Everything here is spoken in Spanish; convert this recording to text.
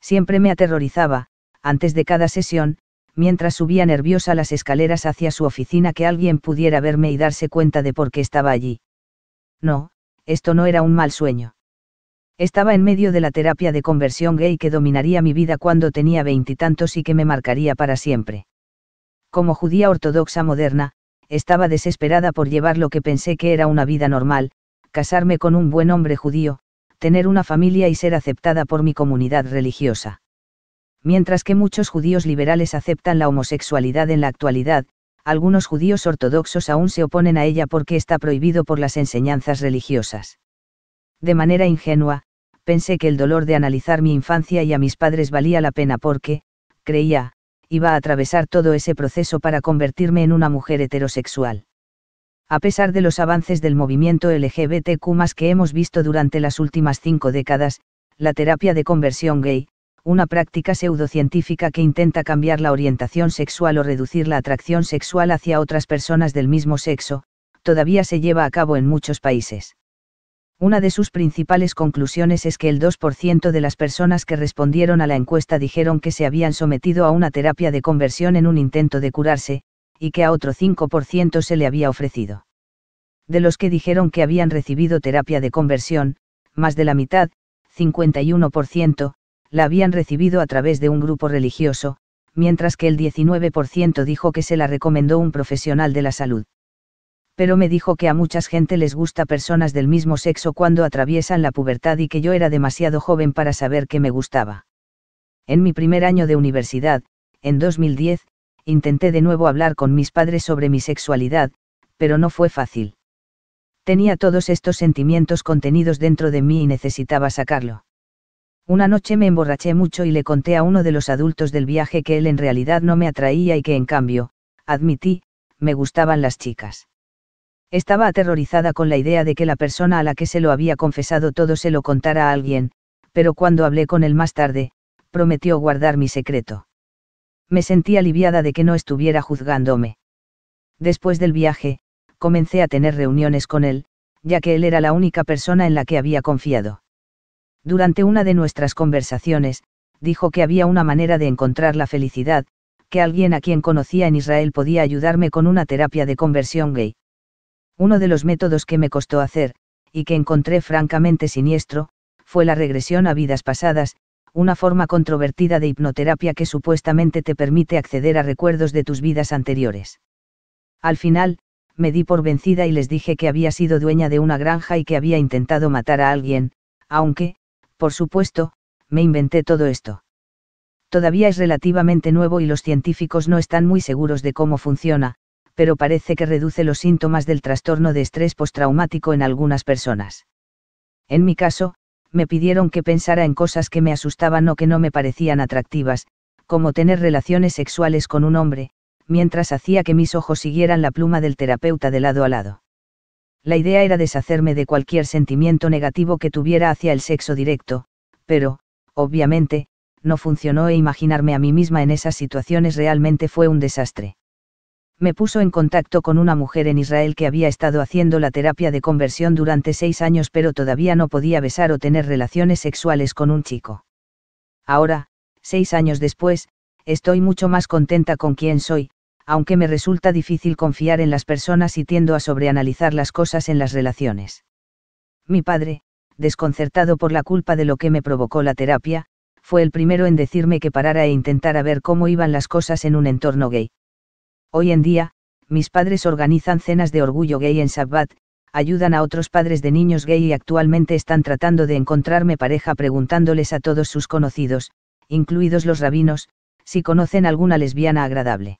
Siempre me aterrorizaba, antes de cada sesión, mientras subía nerviosa las escaleras hacia su oficina que alguien pudiera verme y darse cuenta de por qué estaba allí. No, esto no era un mal sueño. Estaba en medio de la terapia de conversión gay que dominaría mi vida cuando tenía veintitantos y, que me marcaría para siempre. Como judía ortodoxa moderna, estaba desesperada por llevar lo que pensé que era una vida normal, casarme con un buen hombre judío, tener una familia y ser aceptada por mi comunidad religiosa. Mientras que muchos judíos liberales aceptan la homosexualidad en la actualidad, algunos judíos ortodoxos aún se oponen a ella porque está prohibido por las enseñanzas religiosas. De manera ingenua, pensé que el dolor de analizar mi infancia y a mis padres valía la pena porque, creía, iba a atravesar todo ese proceso para convertirme en una mujer heterosexual a pesar de los avances del movimiento LGBTQ que hemos visto durante las últimas cinco décadas, la terapia de conversión gay, una práctica pseudocientífica que intenta cambiar la orientación sexual o reducir la atracción sexual hacia otras personas del mismo sexo, todavía se lleva a cabo en muchos países. Una de sus principales conclusiones es que el 2% de las personas que respondieron a la encuesta dijeron que se habían sometido a una terapia de conversión en un intento de curarse, y que a otro 5% se le había ofrecido de los que dijeron que habían recibido terapia de conversión, más de la mitad, 51%, la habían recibido a través de un grupo religioso, mientras que el 19% dijo que se la recomendó un profesional de la salud. Pero me dijo que a mucha gente les gusta personas del mismo sexo cuando atraviesan la pubertad y que yo era demasiado joven para saber que me gustaba. En mi primer año de universidad, en 2010, intenté de nuevo hablar con mis padres sobre mi sexualidad, pero no fue fácil. Tenía todos estos sentimientos contenidos dentro de mí y necesitaba sacarlo. Una noche me emborraché mucho y le conté a uno de los adultos del viaje que él en realidad no me atraía y que en cambio, admití, me gustaban las chicas. Estaba aterrorizada con la idea de que la persona a la que se lo había confesado todo se lo contara a alguien, pero cuando hablé con él más tarde, prometió guardar mi secreto. Me sentí aliviada de que no estuviera juzgándome. Después del viaje, comencé a tener reuniones con él, ya que él era la única persona en la que había confiado. Durante una de nuestras conversaciones, dijo que había una manera de encontrar la felicidad, que alguien a quien conocía en Israel podía ayudarme con una terapia de conversión gay. Uno de los métodos que me costó hacer, y que encontré francamente siniestro, fue la regresión a vidas pasadas, una forma controvertida de hipnoterapia que supuestamente te permite acceder a recuerdos de tus vidas anteriores. Al final, me di por vencida y les dije que había sido dueña de una granja y que había intentado matar a alguien, aunque, por supuesto, me inventé todo esto. Todavía es relativamente nuevo y los científicos no están muy seguros de cómo funciona, pero parece que reduce los síntomas del trastorno de estrés postraumático en algunas personas. En mi caso, me pidieron que pensara en cosas que me asustaban o que no me parecían atractivas, como tener relaciones sexuales con un hombre, mientras hacía que mis ojos siguieran la pluma del terapeuta de lado a lado. La idea era deshacerme de cualquier sentimiento negativo que tuviera hacia el sexo directo, pero, obviamente, no funcionó e imaginarme a mí misma en esas situaciones realmente fue un desastre. Me puso en contacto con una mujer en Israel que había estado haciendo la terapia de conversión durante seis años pero todavía no podía besar o tener relaciones sexuales con un chico. Ahora, seis años después, estoy mucho más contenta con quien soy, aunque me resulta difícil confiar en las personas y tiendo a sobreanalizar las cosas en las relaciones. Mi padre, desconcertado por la culpa de lo que me provocó la terapia, fue el primero en decirme que parara e intentara ver cómo iban las cosas en un entorno gay. Hoy en día, mis padres organizan cenas de orgullo gay en Sabbat, ayudan a otros padres de niños gay y actualmente están tratando de encontrarme pareja preguntándoles a todos sus conocidos, incluidos los rabinos, si conocen alguna lesbiana agradable.